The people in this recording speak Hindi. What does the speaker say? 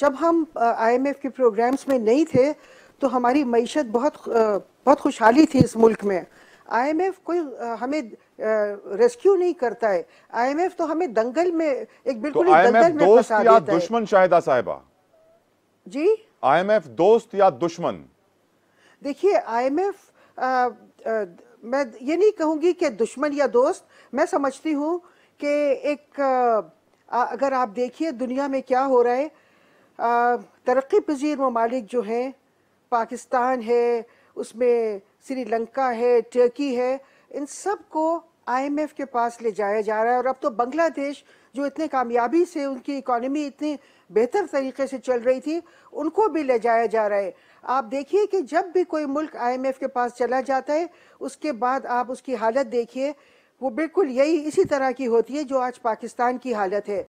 जब हम आईएमएफ के प्रोग्राम्स में नहीं थे तो हमारी मीशत बहुत बहुत खुशहाली थी इस मुल्क में आईएमएफ कोई हमें रेस्क्यू नहीं करता है आईएमएफ तो हमें दंगल में एक तो बिल्कुल तो दंगल में दोस्त या दुश्मन शाहिदा साहिबा जी आईएमएफ दोस्त या दुश्मन देखिए आईएमएफ मैं ये नहीं कहूंगी कि दुश्मन या दोस्त मैं समझती हूँ कि एक आ, अगर आप देखिए दुनिया में क्या हो रहा है तरक्की पजीर ममालिक जो हैं पाकिस्तान है उसमें श्रीलंका है टर्की है इन सब को आईएमएफ के पास ले जाया जा रहा है और अब तो बांग्लादेश जो इतने कामयाबी से उनकी इकॉनमी इतनी बेहतर तरीके से चल रही थी उनको भी ले जाया जा रहा है आप देखिए कि जब भी कोई मुल्क आईएमएफ के पास चला जाता है उसके बाद आप उसकी हालत देखिए वो बिल्कुल यही इसी तरह की होती है जो आज पाकिस्तान की हालत है